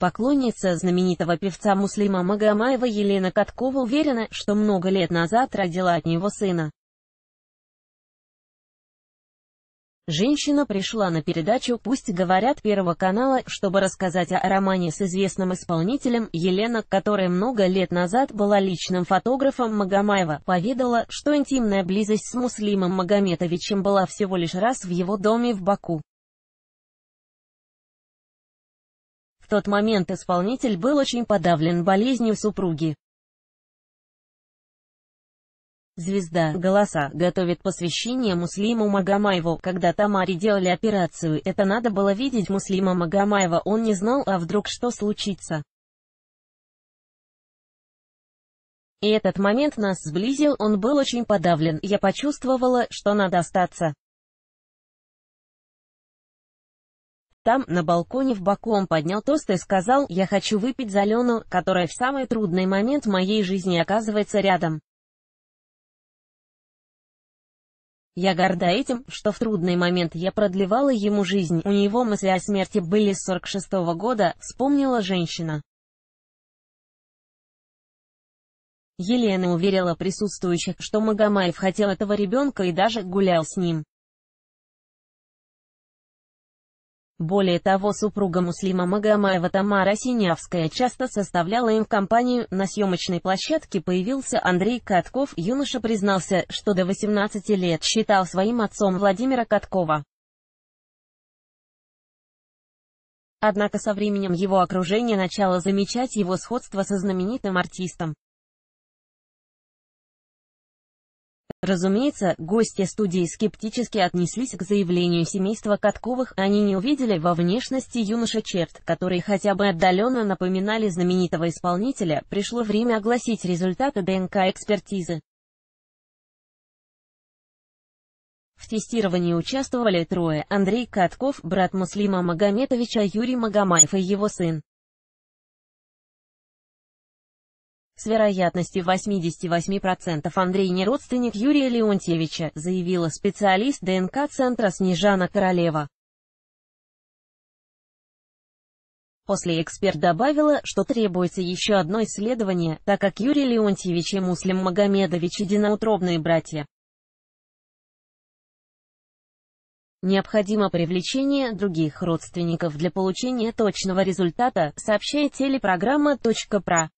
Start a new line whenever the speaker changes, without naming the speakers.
Поклонница знаменитого певца Муслима Магомаева Елена Каткова уверена, что много лет назад родила от него сына. Женщина пришла на передачу «Пусть говорят» Первого канала, чтобы рассказать о романе с известным исполнителем Елена, которая много лет назад была личным фотографом Магомаева, поведала, что интимная близость с Муслимом Магометовичем была всего лишь раз в его доме в Баку. тот момент исполнитель был очень подавлен болезнью супруги. Звезда «Голоса» готовит посвящение Муслиму Магомаеву. Когда Тамаре делали операцию, это надо было видеть Муслима Магомаева, он не знал, а вдруг что случится. И этот момент нас сблизил, он был очень подавлен, я почувствовала, что надо остаться. там, на балконе в Баку поднял тост и сказал «Я хочу выпить за Лену, которая в самый трудный момент моей жизни оказывается рядом». Я горда этим, что в трудный момент я продлевала ему жизнь, у него мысли о смерти были с 46 -го года, вспомнила женщина. Елена уверила присутствующих, что Магомаев хотел этого ребенка и даже гулял с ним. Более того, супруга Муслима Магомаева Тамара Синявская часто составляла им компанию. На съемочной площадке появился Андрей Катков. Юноша признался, что до 18 лет считал своим отцом Владимира Каткова. Однако со временем его окружение начало замечать его сходство со знаменитым артистом. Разумеется, гости студии скептически отнеслись к заявлению семейства Катковых, они не увидели во внешности юноша черт, которые хотя бы отдаленно напоминали знаменитого исполнителя, пришло время огласить результаты ДНК-экспертизы. В тестировании участвовали трое – Андрей Катков, брат Муслима Магометовича Юрий Магомаев и его сын. с вероятностью 88% Андрей не родственник Юрия Леонтьевича, заявила специалист ДНК-центра Снежана Королева. После эксперт добавила, что требуется еще одно исследование, так как Юрий Леонтьевич и Муслим Магомедович единоутробные братья. Необходимо привлечение других родственников для получения точного результата, сообщает телепрограмма «Про».